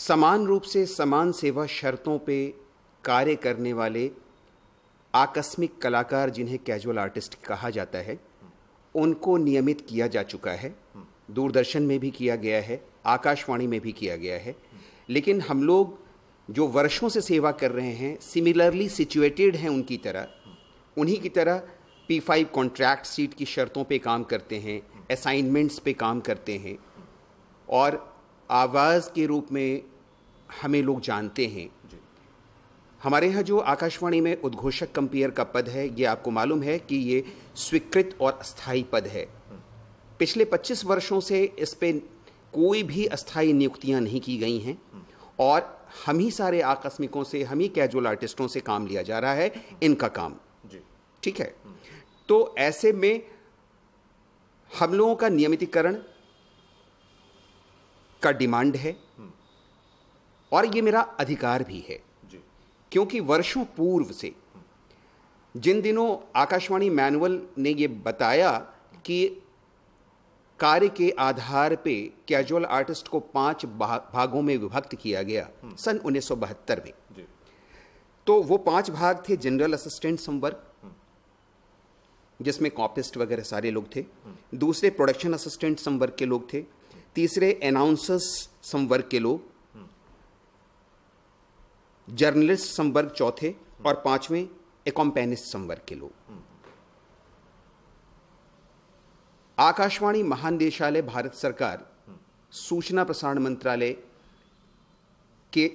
समान रूप से समान सेवा शर्तों पे कार्य करने वाले आकस्मिक कलाकार जिन्हें कैजुअल आर्टिस्ट कहा जाता है उनको नियमित किया जा चुका है दूरदर्शन में भी किया गया है आकाशवाणी में भी किया गया है लेकिन हम लोग जो वर्षों से सेवा कर रहे हैं सिमिलरली सिचुएटेड हैं उनकी तरह उन्हीं की तरह पी फाइव कॉन्ट्रैक्ट सीट की शर्तों पे काम करते हैं असाइनमेंट्स पे काम करते हैं और आवाज़ के रूप में हमें लोग जानते हैं हमारे यहाँ जो आकाशवाणी में उद्घोषक कंपेयर का पद है ये आपको मालूम है कि ये स्वीकृत और अस्थाई पद है पिछले 25 वर्षों से इस पर कोई भी अस्थाई नियुक्तियां नहीं की गई हैं और हम ही सारे आकस्मिकों से हम ही कैजुअल आर्टिस्टों से काम लिया जा रहा है इनका काम ठीक है तो ऐसे में हम लोगों का नियमितीकरण का डिमांड है और ये मेरा अधिकार भी है क्योंकि वर्षों पूर्व से जिन दिनों आकाशवाणी मैनुअल ने ये बताया कि कार्य के आधार पे कैजुअल आर्टिस्ट को पांच भागों में विभक्त किया गया हम्म। सन उन्नीस में तो वो पांच भाग थे जनरल असिस्टेंट संवर्ग हम्म। जिसमें कॉपिस्ट वगैरह सारे लोग थे हम्म। दूसरे प्रोडक्शन असिस्टेंट संवर्ग के लोग थे तीसरे अनाउंसर्स संवर्ग के लोग जर्नलिस्ट संवर्ग चौथे और पांचवें एकम्पेनिस्ट संवर्ग के लोग आकाशवाणी महानिदेशालय भारत सरकार सूचना प्रसारण मंत्रालय के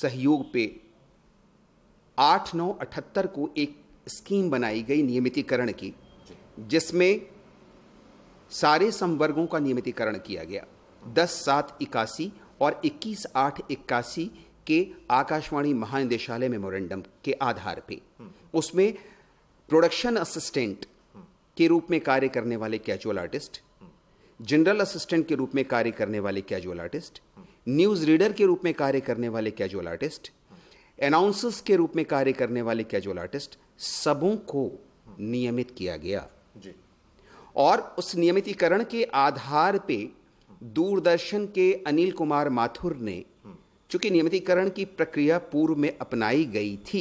सहयोग पे आठ नौ अठहत्तर को एक स्कीम बनाई गई नियमितीकरण की जिसमें सारे संवर्गों का नियमितीकरण किया गया दस सात इक्यासी और इक्कीस आठ इक्यासी के आकाशवाणी महानिदेशालय मेमोरेंडम के आधार पे उसमें प्रोडक्शन असिस्टेंट के रूप में कार्य करने वाले कैजुअल आर्टिस्ट जनरल असिस्टेंट के रूप में कार्य करने वाले कैजुअल आर्टिस्ट न्यूज रीडर के रूप में कार्य करने वाले कैजुअल आर्टिस्ट अनाउंसर्स के रूप में कार्य करने वाले कैजुअल आर्टिस्ट सबों को नियमित किया गया और उस नियमितीकरण के आधार पे दूरदर्शन के अनिल कुमार माथुर ने चूंकि नियमितीकरण की प्रक्रिया पूर्व में अपनाई गई थी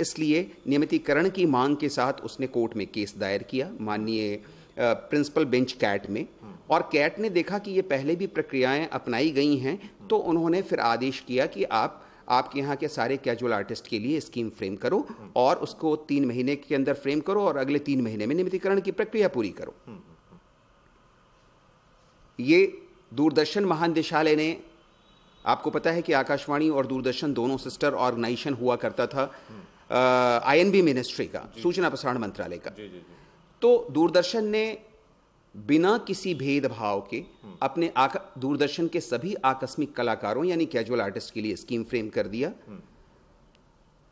इसलिए नियमितीकरण की मांग के साथ उसने कोर्ट में केस दायर किया माननीय प्रिंसिपल बेंच कैट में और कैट ने देखा कि ये पहले भी प्रक्रियाएं अपनाई गई हैं तो उन्होंने फिर आदेश किया कि आप आपके यहाँ के सारे कैजुअल आर्टिस्ट के लिए स्कीम फ्रेम करो और उसको तीन महीने के अंदर फ्रेम करो और अगले तीन महीने में नियमितीकरण की प्रक्रिया पूरी करो ये दूरदर्शन महानिदेशालय ने आपको पता है कि आकाशवाणी और दूरदर्शन दोनों सिस्टर ऑर्गेनाइजेशन हुआ करता था आईएनबी मिनिस्ट्री का सूचना प्रसारण मंत्रालय का जी, जी, जी. तो दूरदर्शन ने बिना किसी भेदभाव के हम्म। अपने दूरदर्शन के सभी आकस्मिक कलाकारों यानी कैजुअल आर्टिस्ट के लिए स्कीम फ्रेम कर दिया हम्म।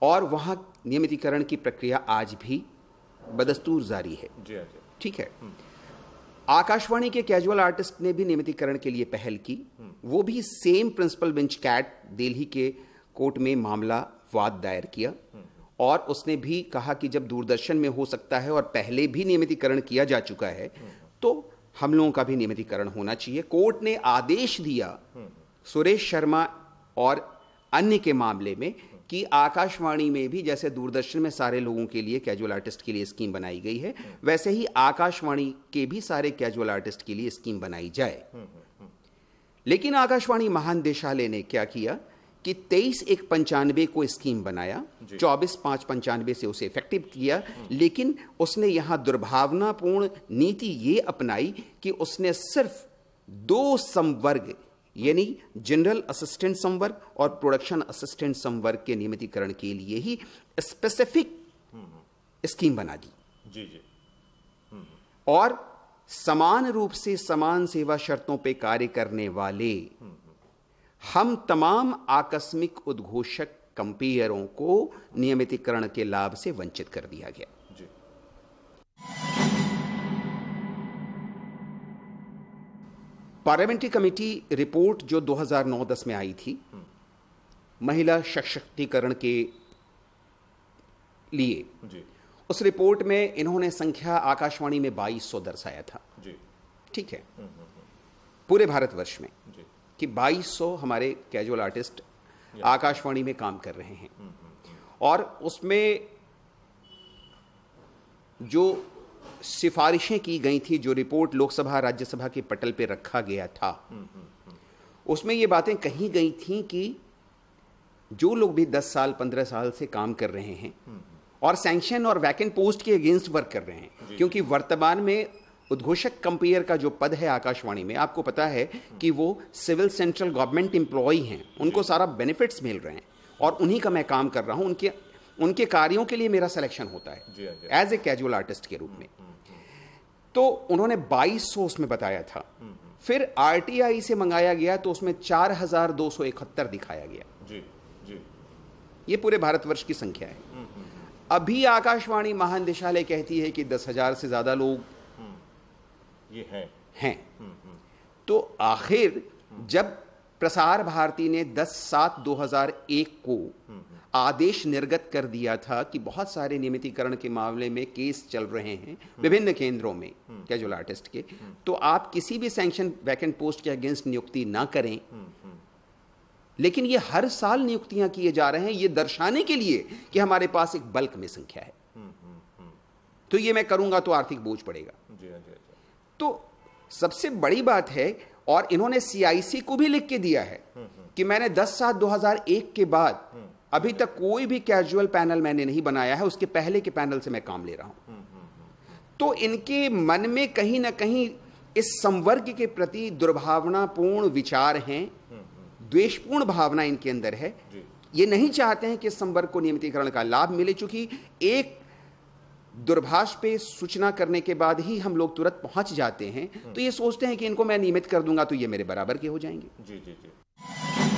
और वहां नियमितीकरण की प्रक्रिया आज भी बदस्तूर जारी है हाँ, ठीक है हम्म। आकाशवाणी के कैजुअल आर्टिस्ट ने भी नियमितीकरण के लिए पहल की वो भी same principal bench CAT Delhi के कोर्ट में मामला वाद दायर किया और उसने भी कहा कि जब दूरदर्शन में हो सकता है और पहले भी नियमितीकरण किया जा चुका है तो हम लोगों का भी नियमितीकरण होना चाहिए कोर्ट ने आदेश दिया सुरेश शर्मा और अन्य के मामले में कि आकाशवाणी में भी जैसे दूरदर्शन में सारे लोगों के लिए कैजुअल आर्टिस्ट के लिए स्कीम बनाई गई है वैसे ही आकाशवाणी के भी सारे कैजुअल आर्टिस्ट के लिए स्कीम बनाई जाए लेकिन आकाशवाणी महानिदेशालय ने क्या किया कि तेईस एक पंचानवे को स्कीम बनाया चौबीस पांच पंचानवे से उसे इफेक्टिव किया लेकिन उसने यहां दुर्भावनापूर्ण नीति ये अपनाई कि उसने सिर्फ दो संवर्ग यानी जनरल असिस्टेंट संवर्ग और प्रोडक्शन असिस्टेंट संवर्ग के नियमितीकरण के लिए ही स्पेसिफिक स्कीम बना दी जी जी हम्म, हम्म। और समान रूप से समान सेवा शर्तों पर कार्य करने वाले हम्म, हम तमाम आकस्मिक उद्घोषक कंपेयरों को नियमितीकरण के लाभ से वंचित कर दिया गया पार्लियामेंट्री कमेटी रिपोर्ट जो 2009-10 में आई थी महिला सशक्तिकरण के लिए उस रिपोर्ट में इन्होंने संख्या आकाशवाणी में 2200 दर्शाया था ठीक है हम्म, हम्म, हम्म। पूरे भारतवर्ष में कि 2200 हमारे कैजुअल आर्टिस्ट आकाशवाणी में काम कर रहे हैं और उसमें जो सिफारिशें की गई थी जो रिपोर्ट लोकसभा राज्यसभा के पटल पे रखा गया था उसमें ये बातें कही गई थी कि जो लोग भी 10 साल 15 साल से काम कर रहे हैं और सैंक्शन और वैकेंट पोस्ट के अगेंस्ट वर्क कर रहे हैं क्योंकि वर्तमान में उद्घोषक कंपेयर का जो पद है आकाशवाणी में आपको पता है कि वो सिविल सेंट्रल गवर्नमेंट एम्प्लॉय हैं उनको सारा बेनिफिट्स मिल रहे हैं और उन्हीं का मैं काम कर रहा हूं उनके उनके कार्यों के लिए मेरा सिलेक्शन होता है एज ए कैजुअल आर्टिस्ट के रूप में तो उन्होंने 2200 उसमें बताया था फिर आर से मंगाया गया तो उसमें 4271 दिखाया गया जी जी ये पूरे भारतवर्ष की संख्या है हम्म, हम्म, हम्म। अभी आकाशवाणी महानिदेशालय कहती है कि दस हजार से ज्यादा लोग ये है हैं तो आखिर जब प्रसार भारती ने 10 सात 2001 को आदेश निर्गत कर दिया था कि बहुत सारे नियमितीकरण के मामले में केस चल रहे हैं विभिन्न केंद्रों में कैजुअल आर्टिस्ट के तो आप किसी भी सैंक्शन वैकेंट पोस्ट के अगेंस्ट नियुक्ति ना करें लेकिन ये हर साल नियुक्तियां किए जा रहे हैं ये दर्शाने के लिए कि हमारे पास एक बल्क में संख्या है तो ये मैं करूंगा तो आर्थिक बोझ पड़ेगा हाँ, हाँ, तो सबसे बड़ी बात है और इन्होंने सीआईसी को भी लिख के दिया है कि मैंने 10 सात 2001 के बाद अभी तक कोई भी कैजुअल पैनल मैंने नहीं बनाया है उसके पहले के पैनल से मैं काम ले रहा हूं हम्म, हम्म, हम्म, तो इनके मन में कहीं ना कहीं इस संवर्ग के प्रति दुर्भावनापूर्ण विचार हैं द्वेषपूर्ण भावना इनके अंदर है ये नहीं चाहते हैं कि इस संवर्ग को नियमितीकरण का लाभ मिले चूंकि एक दुर्भाष पे सूचना करने के बाद ही हम लोग तुरंत पहुंच जाते हैं तो ये सोचते हैं कि इनको मैं नियमित कर दूंगा तो ये मेरे बराबर के हो जाएंगे जी जी जी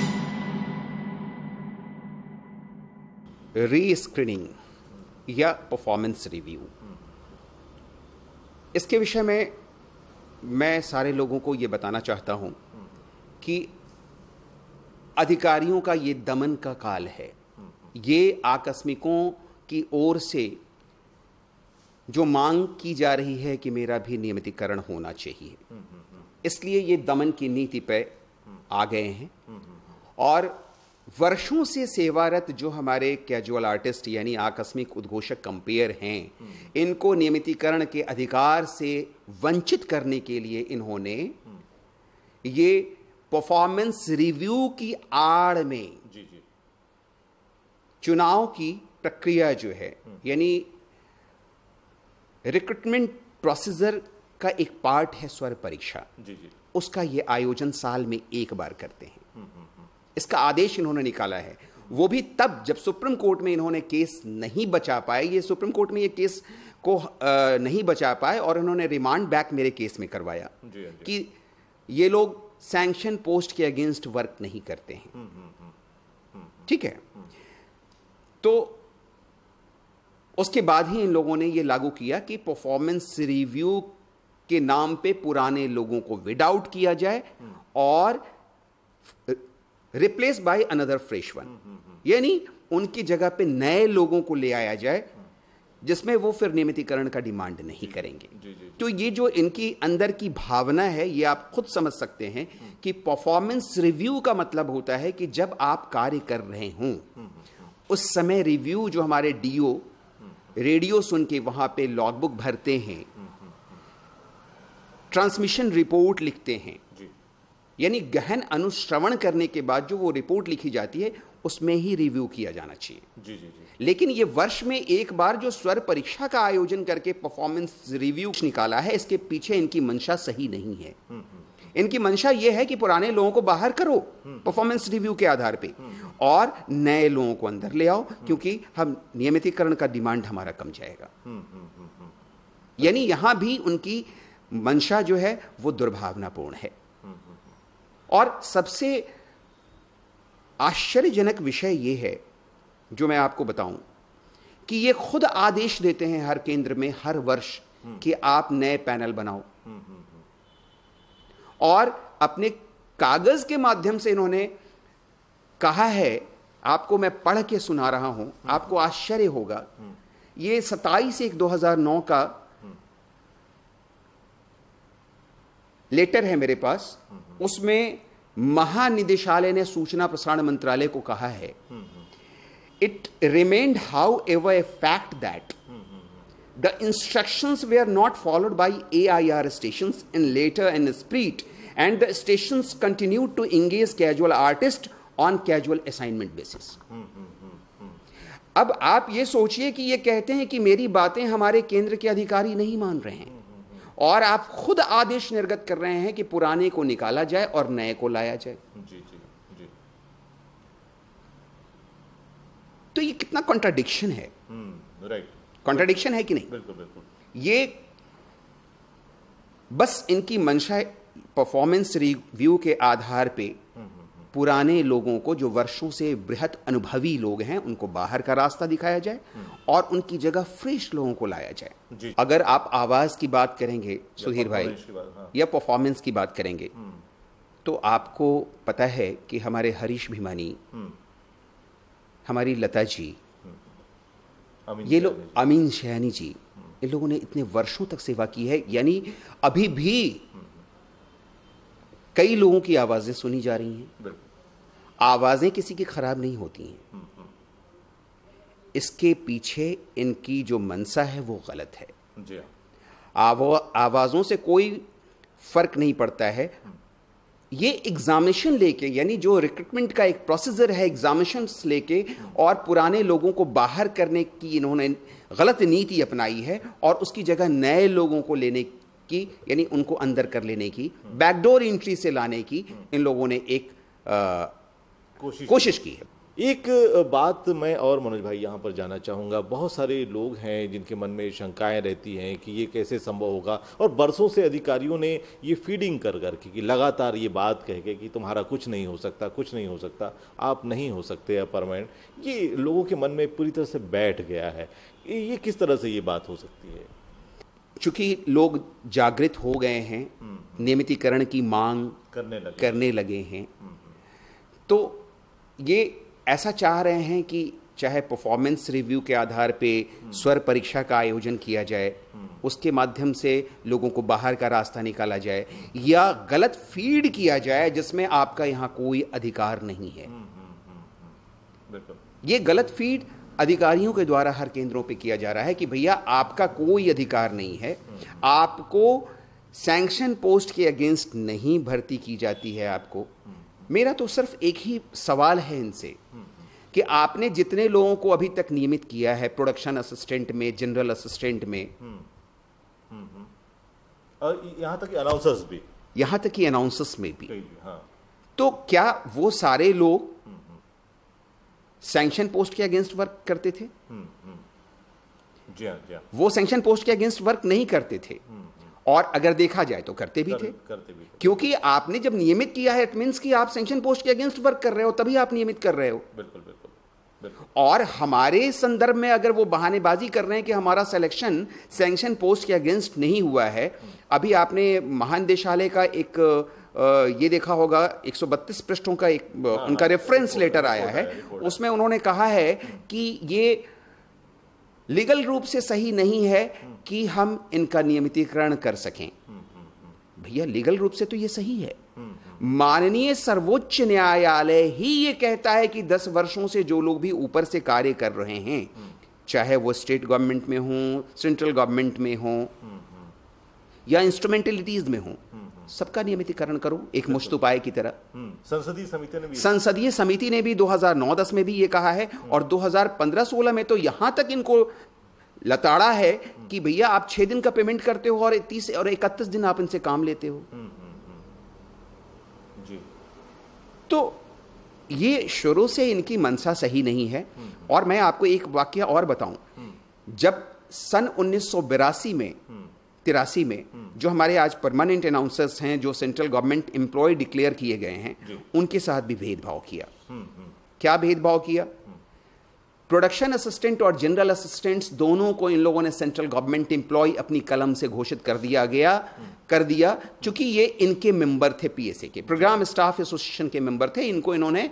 री स्क्रीनिंग या परफॉर्मेंस रिव्यू इसके विषय में मैं सारे लोगों को ये बताना चाहता हूँ कि अधिकारियों का ये दमन का काल है ये आकस्मिकों की ओर से जो मांग की जा रही है कि मेरा भी नियमितीकरण होना चाहिए इसलिए ये दमन की नीति पे आ गए हैं और वर्षों से सेवारत जो हमारे कैजुअल आर्टिस्ट यानी आकस्मिक उद्घोषक कंपेयर हैं इनको नियमितीकरण के अधिकार से वंचित करने के लिए इन्होंने ये परफॉर्मेंस रिव्यू की आड़ में चुनाव की प्रक्रिया जो है यानी रिक्रूटमेंट प्रोसीजर का एक पार्ट है स्वर परीक्षा उसका ये आयोजन साल में एक बार करते हैं हम्म, हम्म। इसका आदेश इन्होंने निकाला है वो भी तब जब सुप्रीम कोर्ट में इन्होंने केस नहीं बचा पाए ये सुप्रीम कोर्ट में ये केस को आ, नहीं बचा पाए और इन्होंने रिमांड बैक मेरे केस में करवाया हाँ, कि ये लोग सैंक्शन पोस्ट के अगेंस्ट वर्क नहीं करते हैं हम्म, हम्म, हम्म, ठीक है तो उसके बाद ही इन लोगों ने ये लागू किया कि परफॉर्मेंस रिव्यू के नाम पे पुराने लोगों को विड आउट किया जाए और replace by another fresh one यानी उनकी जगह पे नए लोगों को ले आया जाए जिसमें वो फिर नियमितीकरण का डिमांड नहीं करेंगे जी, जी, तो ये जो इनकी अंदर की भावना है ये आप खुद समझ सकते हैं कि परफॉर्मेंस रिव्यू का मतलब होता है कि जब आप कार्य कर रहे हों उस समय रिव्यू जो हमारे डीओ रेडियो सुन के वहां पे लॉगबुक भरते हैं ट्रांसमिशन रिपोर्ट लिखते हैं यानी गहन अनुश्रवण करने के बाद जो वो रिपोर्ट लिखी जाती है उसमें ही रिव्यू किया जाना चाहिए जी जी जी लेकिन ये वर्ष में एक बार जो स्वर परीक्षा का आयोजन करके परफॉर्मेंस रिव्यू निकाला है इसके पीछे इनकी मंशा सही नहीं है हम्म, हम्म। इनकी मंशा ये है कि पुराने लोगों को बाहर करो परफॉर्मेंस हम्म। रिव्यू के आधार पे और नए लोगों को अंदर ले आओ क्योंकि हम नियमितीकरण का डिमांड हमारा कम जाएगा यानी यहां भी उनकी मंशा जो है वो दुर्भावनापूर्ण है और सबसे आश्चर्यजनक विषय यह है जो मैं आपको बताऊं कि ये खुद आदेश देते हैं हर केंद्र में हर वर्ष हम्म। कि आप नए पैनल बनाओ हम्म, हम्म, और अपने कागज के माध्यम से इन्होंने कहा है आपको मैं पढ़ के सुना रहा हूं आपको आश्चर्य होगा ये सताईस एक 2009 का लेटर है मेरे पास उसमें महानिदेशालय ने सूचना प्रसारण मंत्रालय को कहा है it remained however a fact that the instructions were not followed by A I R station in letter and spirit and the station continue to engage casual artist on casual assignment basis अब आप ये सोचिए कि ये कहते हैं कि मेरी बातें हमारे केंद्र के अधिकारी नहीं मान रहे हैं और आप खुद आदेश निर्गत कर रहे हैं कि पुराने को निकाला जाए और नए को लाया जाए जी जी जी तो ये कितना कॉन्ट्राडिक्शन है राइट हम्म, कॉन्ट्राडिक्शन है कि नहीं बिल्कुल बिल्कुल ये बस इनकी मंशा परफॉर्मेंस रिव्यू के आधार पे पुराने लोगों को जो वर्षों से बृहद अनुभवी लोग हैं उनको बाहर का रास्ता दिखाया जाए हम्म। और उनकी जगह फ्रेश लोगों को लाया जाए अगर आप आवाज की बात करेंगे सुधीर भाई हाँ। या परफॉर्मेंस की बात करेंगे हम्म। तो आपको पता है कि हमारे हरीश भिमानी हम्म। हमारी लता जी ये लोग अमीन शहनी जी इन लोगों ने इतने वर्षों तक सेवा की है यानी अभी भी कई लोगों की आवाजें सुनी जा रही हैं आवाज़ें किसी की ख़राब नहीं होती हैं इसके पीछे इनकी जो मनसा है वो गलत है जी हाँ। आवा, आवाज़ों से कोई फ़र्क नहीं पड़ता है ये एग्जामिनेशन लेके यानी जो रिक्रूटमेंट का एक प्रोसीजर है एग्जामिनेशन लेके और पुराने लोगों को बाहर करने की इन्होंने गलत नीति अपनाई है और उसकी जगह नए लोगों को लेने की यानी उनको अंदर कर लेने की बैकडोर एंट्री से लाने की इन लोगों ने एक आ, कोशिश, कोशिश की है एक बात मैं और मनोज भाई यहाँ पर जाना चाहूँगा बहुत सारे लोग हैं जिनके मन में शंकाएं रहती हैं कि ये कैसे संभव होगा और बरसों से अधिकारियों ने ये फीडिंग कर कर कि लगातार ये बात कह के कि तुम्हारा कुछ नहीं हो सकता कुछ नहीं हो सकता आप नहीं हो सकते परमानेंट ये लोगों के मन में पूरी तरह से बैठ गया है ये किस तरह से ये बात हो सकती है चूँकि लोग जागृत हो गए हैं हम्म। नियमितीकरण की मांग करने लगे करने लगे हैं हम्म। तो ये ऐसा चाह रहे हैं कि चाहे परफॉर्मेंस रिव्यू के आधार पे स्वर परीक्षा का आयोजन किया जाए उसके माध्यम से लोगों को बाहर का रास्ता निकाला जाए या गलत फीड किया जाए जिसमें आपका यहाँ कोई अधिकार नहीं है हम्म, हम्म, हम्म, ये गलत फीड अधिकारियों के द्वारा हर केंद्रों पे किया जा रहा है कि भैया आपका कोई अधिकार नहीं है आपको सैंक्शन पोस्ट के अगेंस्ट नहीं भर्ती की जाती है आपको मेरा तो सिर्फ एक ही सवाल है इनसे कि आपने जितने लोगों को अभी तक नियमित किया है प्रोडक्शन असिस्टेंट में जनरल असिस्टेंट में यहां तक अनाउंसर्स भी यहां तक ही अनाउंसर्स में भी हाँ। तो क्या वो सारे लोग सैंक्शन पोस्ट के अगेंस्ट वर्क करते थे हम्म, हम्म। जी हाँ, जी हाँ। वो सैंक्शन पोस्ट के अगेंस्ट वर्क नहीं करते थे हम्म। और अगर देखा जाए तो करते भी कर, थे करते भी थे। क्योंकि आपने जब नियमित किया है इट मीन्स कि आप सेंक्शन पोस्ट के अगेंस्ट वर्क कर रहे हो तभी आप नियमित कर रहे हो बिल्कुल बिल्कुल और हमारे संदर्भ में अगर वो बहानेबाजी कर रहे हैं कि हमारा सिलेक्शन सैंक्शन पोस्ट के अगेंस्ट नहीं हुआ है अभी आपने महानिदेशालय का एक ये देखा होगा 132 पृष्ठों का एक हाँ, उनका रेफरेंस हाँ, लेटर आया है उसमें उन्होंने कहा है कि ये लीगल रूप से सही नहीं है कि हम इनका नियमितीकरण कर सकें भैया लीगल रूप से तो ये सही है माननीय सर्वोच्च न्यायालय ही ये कहता है कि दस वर्षों से जो लोग भी ऊपर से कार्य कर रहे हैं चाहे वो स्टेट गवर्नमेंट में हों सेंट्रल गवर्नमेंट में हों या इंस्ट्रूमेंटलिटीज में हों सबका नियमितीकरण करो एक मुश्त उपाय की तरह हम्म, संसदीय समिति ने भी संसदीय समिति ने भी 2009-10 में भी ये कहा है हम्म। और 2015-16 में तो यहां तक इनको लताड़ा है हम्म। कि भैया आप छह दिन का पेमेंट करते हो और तीस और इकतीस दिन आप इनसे काम लेते हो जी तो ये शुरू से इनकी मनसा सही नहीं है और मैं आपको एक वाक्य और बताऊं जब सन उन्नीस में तिरासी में हम्म। जो हमारे आज परमानेंट अनाउंसर्स हैं जो सेंट्रल गवर्नमेंट एम्प्लॉय डिक्लेयर किए गए हैं उनके साथ भी भेदभाव किया हम्म, हम्म। क्या भेदभाव किया प्रोडक्शन असिस्टेंट और जनरल असिस्टेंट्स दोनों को इन लोगों ने सेंट्रल गवर्नमेंट एम्प्लॉय अपनी कलम से घोषित कर दिया गया कर दिया चूंकि ये इनके मेंबर थे पीएसए के प्रोग्राम स्टाफ एसोसिएशन के मेंबर थे इनको इन्होंने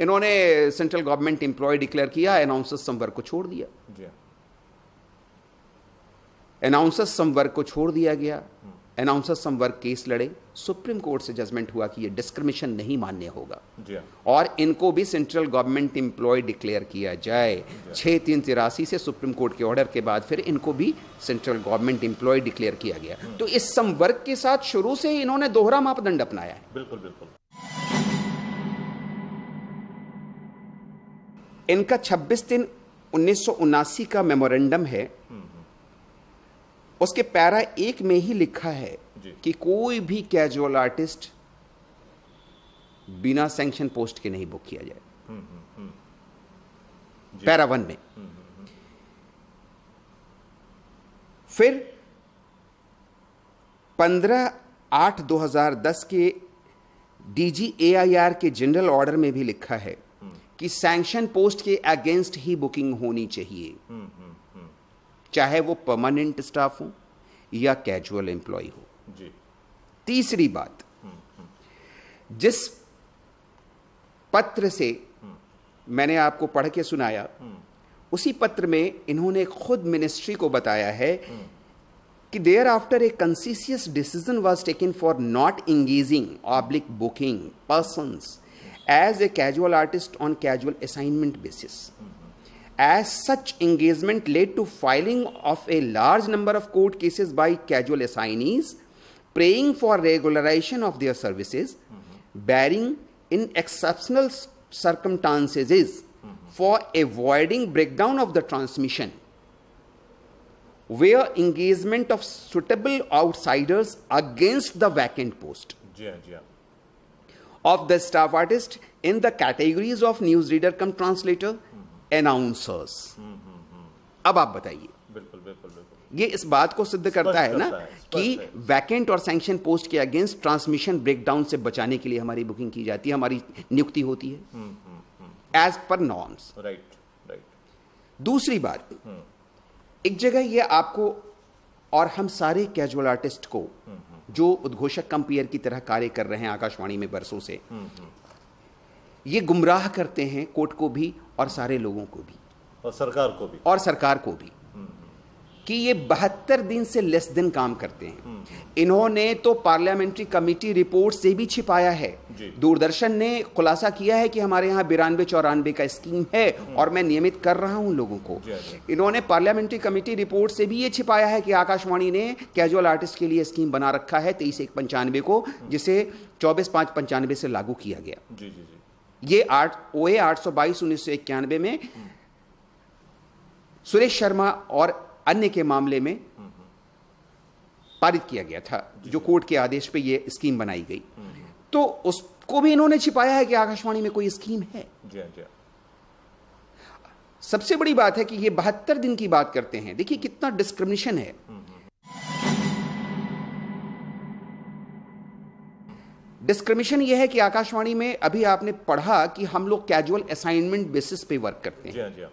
इन्होंने सेंट्रल गवर्नमेंट एम्प्लॉय डिक्लेयर किया अनाउंसर्स संवर्ग को छोड़ दिया अनाउंसर्स सम वर्क को छोड़ दिया गया अनाउंसर सम वर्क केस लड़े सुप्रीम कोर्ट से जजमेंट हुआ कि ये डिस्क्रिमिनेशन नहीं मान्य होगा हाँ। और इनको भी सेंट्रल गवर्नमेंट इंप्लॉय डिक्लेयर किया जाए हाँ। छः तीन तिरासी से सुप्रीम कोर्ट के ऑर्डर के बाद फिर इनको भी सेंट्रल गवर्नमेंट इंप्लॉय डिक्लेयर किया गया तो इस सम वर्क के साथ शुरू से ही इन्होंने दोहरा मापदंड अपनाया है बिल्कुल बिल्कुल इनका 26 दिन उन्नीस का मेमोरेंडम है हम्म। उसके पैरा एक में ही लिखा है कि कोई भी कैजुअल आर्टिस्ट बिना सैंक्शन पोस्ट के नहीं बुक किया जाए हम्म, हम्म, हम्म। पैरा वन में फिर पंद्रह आठ दो हजार दस के डीजीएआईआर के जनरल ऑर्डर में भी लिखा है कि सैंक्शन पोस्ट के अगेंस्ट ही बुकिंग होनी चाहिए चाहे वो परमानेंट स्टाफ हो या कैजुअल एम्प्लॉय हो जी। तीसरी बात हम्म, हम्म। जिस पत्र से हम्म। मैंने आपको पढ़ के सुनाया उसी पत्र में इन्होंने खुद मिनिस्ट्री को बताया है कि thereafter a conscious decision was taken for not engaging oblique booking person as a casual artist on casual assignment basis As such engagement led to filing of a large number of court cases by casual assignees praying for regularization of their services, mm-hmm. bearing in exceptional circumstances is mm-hmm. for avoiding breakdown of the transmission where engagement of suitable outsiders against the vacant post yeah, yeah. of the staff artist in the categories of newsreader come translator announcers अब आप बताइए बिल्कुल बिल्कुल ये इस बात को सिद्ध करता है ना कि वैकेंट और सैंक्शन पोस्ट के अगेंस्ट ट्रांसमिशन ब्रेकडाउन से बचाने के लिए हमारी बुकिंग की जाती है हमारी नियुक्ति होती है as per norms right right दूसरी बात हम्म। एक जगह ये आपको और हम सारे कैजुअल आर्टिस्ट को हम्म, हम्म। जो उद्घोषक कंपियर की तरह कार्य कर रहे हैं आकाशवाणी में बरसों से ये गुमराह करते हैं कोर्ट को भी और सारे लोगों को भी और सरकार को भी और सरकार को भी हम्म। कि ये बहत्तर दिन से लेस दिन काम करते हैं हम्म। इन्होंने तो पार्लियामेंट्री कमेटी रिपोर्ट से भी छिपाया है दूरदर्शन ने खुलासा किया है कि हमारे यहाँ बिरानवे चौरानवे का स्कीम है हम्म। और मैं नियमित कर रहा हूँ लोगों को इन्होंने पार्लियामेंट्री कमेटी रिपोर्ट से भी ये छिपाया है कि आकाशवाणी ने कैजुअल आर्टिस्ट के लिए स्कीम बना रखा है तेईस एक पंचानवे को जिसे चौबीस पाँच पंचानवे से लागू किया गया जी जी ये आठ ओ ए आठ सौ बाईस उन्नीस सौ इक्यानवे में सुरेश शर्मा और अन्य के मामले में पारित किया गया था जो कोर्ट के आदेश पे ये स्कीम बनाई गई तो उसको भी इन्होंने छिपाया है कि आकाशवाणी में कोई स्कीम है हाँ, हाँ। सबसे बड़ी बात है कि ये बहत्तर दिन की बात करते हैं देखिए कितना डिस्क्रिमिनेशन है हम्म। डिस्क्रिमिनेशन यह है कि आकाशवाणी में अभी आपने पढ़ा कि हम लोग कैजुअल असाइनमेंट बेसिस पे वर्क करते हैं हाँ, हाँ।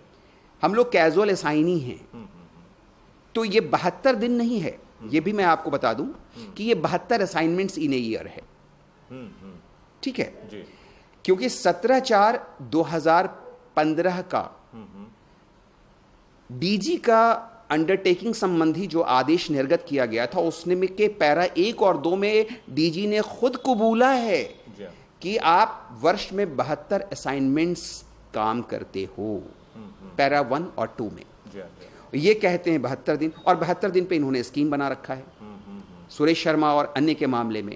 हम लोग कैजुअल असाइनी हैं हम्म, हम्म, हम्म। तो ये बहत्तर दिन नहीं है ये भी मैं आपको बता दूं कि ये बहत्तर असाइनमेंट्स इन ए ईयर है ठीक है जी। क्योंकि सत्रह चार दो हजार पंद्रह का डीजी का अंडरटेकिंग संबंधी जो आदेश निर्गत किया गया था उसने में के पैरा एक और दो में डीजी ने खुद कबूला है हाँ। कि आप वर्ष में बहत्तर असाइनमेंट्स काम करते हो पैरा वन और टू में हाँ, हाँ। ये कहते हैं बहत्तर दिन और बहत्तर दिन पे इन्होंने स्कीम बना रखा है सुरेश शर्मा और अन्य के मामले में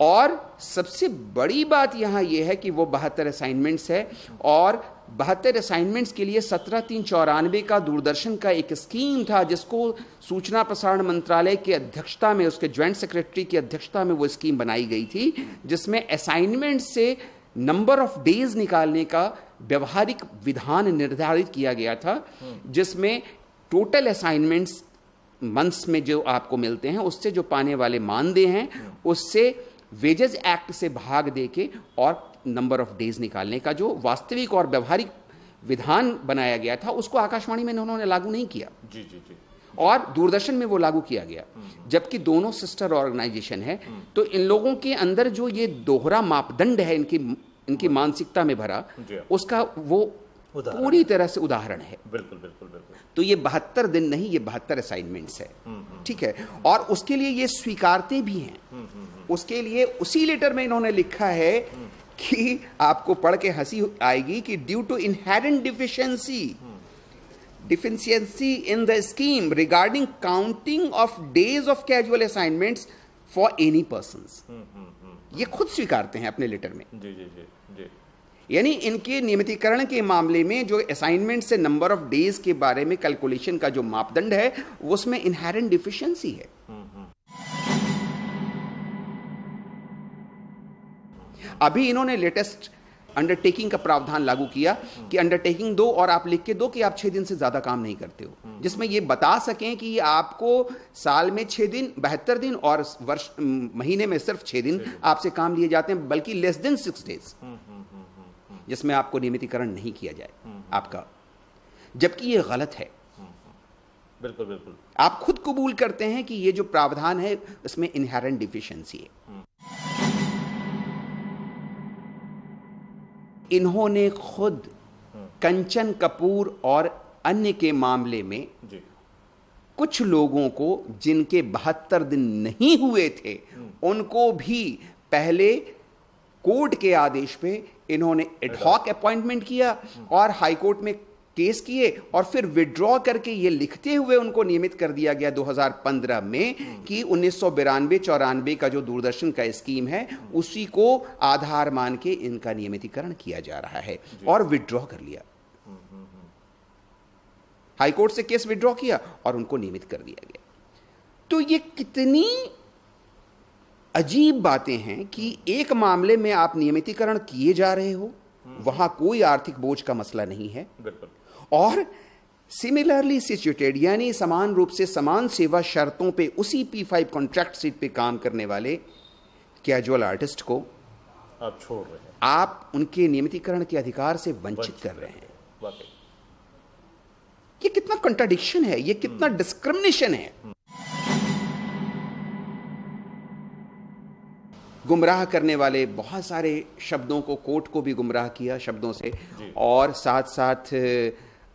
और सबसे बड़ी बात यहाँ यह है कि वो बहत्तर असाइनमेंट्स है और बहत्तर असाइनमेंट्स के लिए सत्रह तीन चौरानवे का दूरदर्शन का एक स्कीम था जिसको सूचना प्रसारण मंत्रालय की अध्यक्षता में उसके ज्वाइंट सेक्रेटरी की अध्यक्षता में वो स्कीम बनाई गई थी जिसमें असाइनमेंट से नंबर ऑफ डेज निकालने का व्यवहारिक विधान निर्धारित किया गया था जिसमें टोटल असाइनमेंट्स मंथ्स में जो आपको मिलते हैं उससे जो पाने वाले मानदेय हैं उससे वेजेस एक्ट से भाग दे के और नंबर ऑफ डेज निकालने का जो वास्तविक और व्यवहारिक विधान बनाया गया था उसको आकाशवाणी में उन्होंने लागू नहीं किया जी जी जी और दूरदर्शन में वो लागू किया गया हम्म। जबकि दोनों सिस्टर ऑर्गेनाइजेशन है तो इन लोगों के अंदर जो ये दोहरा मापदंड है इनकी इनकी हम्म। मानसिकता में भरा उसका वो पूरी तरह से उदाहरण है बिल्कुल बिल्कुल बिल्कुल तो ये बहत्तर दिन नहीं ये बहत्तर असाइनमेंट्स है हम्म, ठीक है और उसके लिए ये स्वीकारते भी हैं उसके लिए उसी लेटर में इन्होंने लिखा है कि आपको पढ़ के हंसी आएगी कि due to inherent deficiency deficiency in the scheme regarding counting of days of casual assignment for any person ये खुद स्वीकारते हैं अपने लेटर में जी जी जी जी यानी इनके नियमितीकरण के मामले में जो असाइनमेंट से नंबर ऑफ डेज के बारे में कैलकुलेशन का जो मापदंड है उसमें इनहेरेंट डिफिशियंसी है हम्म। अभी इन्होंने लेटेस्ट अंडरटेकिंग का प्रावधान लागू किया कि अंडरटेकिंग दो और आप लिख के दो कि आप छह दिन से ज़्यादा काम नहीं करते हो हम्म। जिसमें ये बता सकें कि आपको साल में छह दिन बहत्तर दिन और वर्ष महीने में सिर्फ छह दिन आपसे काम लिए जाते हैं बल्कि लेस देन सिक्स डेज जिसमें आपको नियमितीकरण नहीं किया जाए हम्म, हम्म। आपका जबकि ये गलत है बिल्कुल बिल्कुल आप खुद कबूल करते हैं कि ये जो प्रावधान है उसमें इनहेरेंट डिफिशियंसी है इन्होंने खुद हम्म। कंचन कपूर और अन्य के मामले में कुछ लोगों को जिनके बहत्तर दिन नहीं हुए थे हम्म। उनको भी पहले कोर्ट के आदेश पे इन्होंने एडहॉक अपॉइंटमेंट किया हम्म। और हाईकोर्ट में केस किए और फिर विड्रॉ करके ये लिखते हुए उनको नियमित कर दिया गया 2015 में कि उन्नीस सौ चौरानवे का जो दूरदर्शन का स्कीम है उसी को आधार मान के इनका नियमितीकरण किया जा रहा है और विड्रॉ कर लिया हाईकोर्ट से केस विड्रॉ किया और उनको नियमित कर दिया गया तो ये कितनी अजीब बातें हैं कि एक मामले में आप नियमितीकरण किए जा रहे हो हम्म। वहां कोई आर्थिक बोझ का मसला नहीं है और सिमिलरली सिचुएटेड यानी समान रूप से समान सेवा शर्तों पे उसी पी फाइव कॉन्ट्रैक्ट सीट पे काम करने वाले कैजुअल आर्टिस्ट को आप छोड़ रहे हैं आप उनके नियमितीकरण के अधिकार से वंचित कर रहे हैं ये कितना कंट्राडिक्शन है ये कितना डिस्क्रिमिनेशन हम्म। है हम्म। गुमराह करने वाले बहुत सारे शब्दों को कोर्ट को भी गुमराह किया शब्दों से और साथ साथ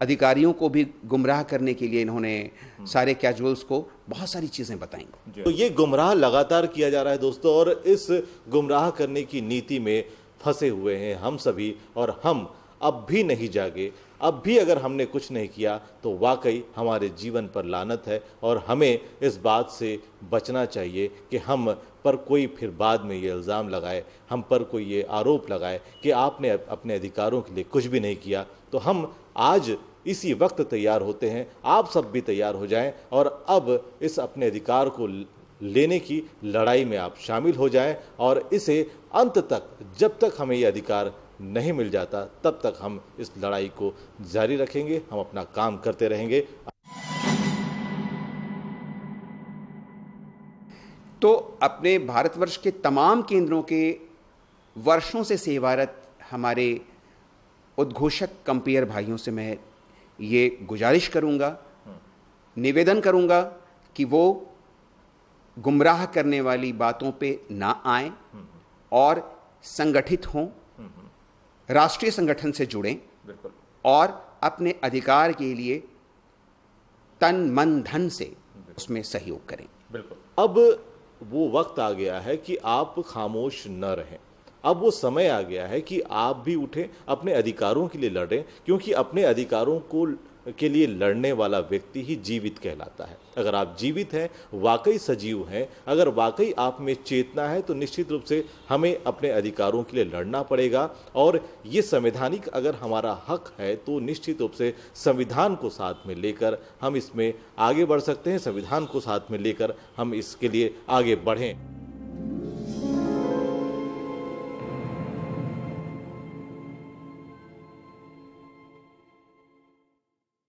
अधिकारियों को भी गुमराह करने के लिए इन्होंने हम्म। सारे कैजुअल्स को बहुत सारी चीज़ें बताई तो ये गुमराह लगातार किया जा रहा है दोस्तों और इस गुमराह करने की नीति में फंसे हुए हैं हम सभी और हम अब भी नहीं जागे अब भी अगर हमने कुछ नहीं किया तो वाकई हमारे जीवन पर लानत है और हमें इस बात से बचना चाहिए कि हम पर कोई फिर बाद में ये इल्ज़ाम लगाए हम पर कोई ये आरोप लगाए कि आपने अपने अधिकारों के लिए कुछ भी नहीं किया तो हम आज इसी वक्त तैयार होते हैं आप सब भी तैयार हो जाएं और अब इस अपने अधिकार को लेने की लड़ाई में आप शामिल हो जाएं और इसे अंत तक जब तक हमें ये अधिकार नहीं मिल जाता तब तक हम इस लड़ाई को जारी रखेंगे हम अपना काम करते रहेंगे तो अपने भारतवर्ष के तमाम केंद्रों के वर्षों से सेवारत हमारे उद्घोषक कंपेयर भाइयों से मैं ये गुजारिश करूंगा निवेदन करूंगा कि वो गुमराह करने वाली बातों पे ना आए और संगठित हों राष्ट्रीय संगठन से जुड़ें और अपने अधिकार के लिए तन मन धन से उसमें सहयोग करें बिल्कुल अब वो वक्त आ गया है कि आप खामोश न रहें अब वो समय आ गया है कि आप भी उठें अपने अधिकारों के लिए लड़ें क्योंकि अपने अधिकारों को के लिए लड़ने वाला व्यक्ति ही जीवित कहलाता है अगर आप जीवित हैं वाकई सजीव हैं अगर वाकई आप में चेतना है तो निश्चित रूप से हमें अपने अधिकारों के लिए लड़ना पड़ेगा और ये संवैधानिक अगर हमारा हक है तो निश्चित रूप से संविधान को साथ में लेकर हम इसमें आगे बढ़ सकते हैं संविधान को साथ में लेकर हम इसके लिए आगे बढ़ें